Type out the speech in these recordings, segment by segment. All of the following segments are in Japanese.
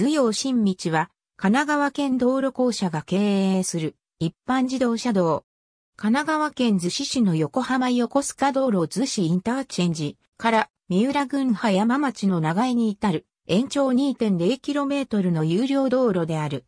頭陽新道は、神奈川県道路公社が経営する一般自動車道。神奈川県逗子市の横浜横須賀道路逗子インターチェンジから三浦郡葉山町の長江に至る延長 2.0km の有料道路である。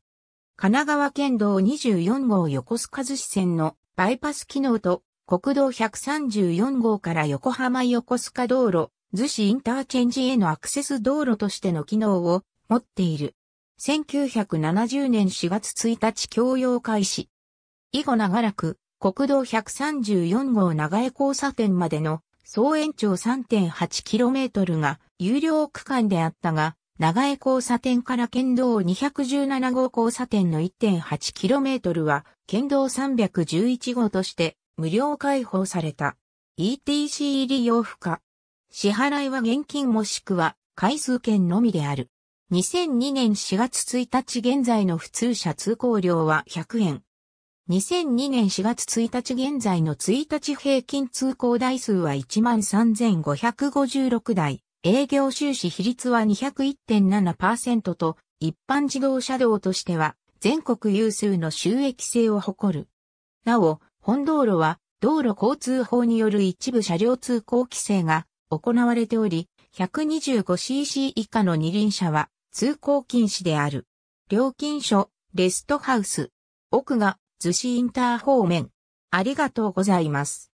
神奈川県道24号横須賀逗子線のバイパス機能と国道134号から横浜横須賀道路、逗子インターチェンジへのアクセス道路としての機能を持っている。1970年4月1日供用開始。以後長らく、国道134号長江交差点までの総延長 3.8km が有料区間であったが、長江交差点から県道217号交差点の 1.8km は県道311号として無料開放された。ETC 利用不可。支払いは現金もしくは回数券のみである。2002年4月1日現在の普通車通行料は100円。2002年4月1日現在の1日平均通行台数は13,556台。営業収支比率は201.7%と、一般自動車道としては全国有数の収益性を誇る。なお、本道路は道路交通法による一部車両通行規制が行われており、125cc 以下の二輪車は通行禁止である。料金所、レストハウス。奥が、逗子インター方面。ありがとうございます。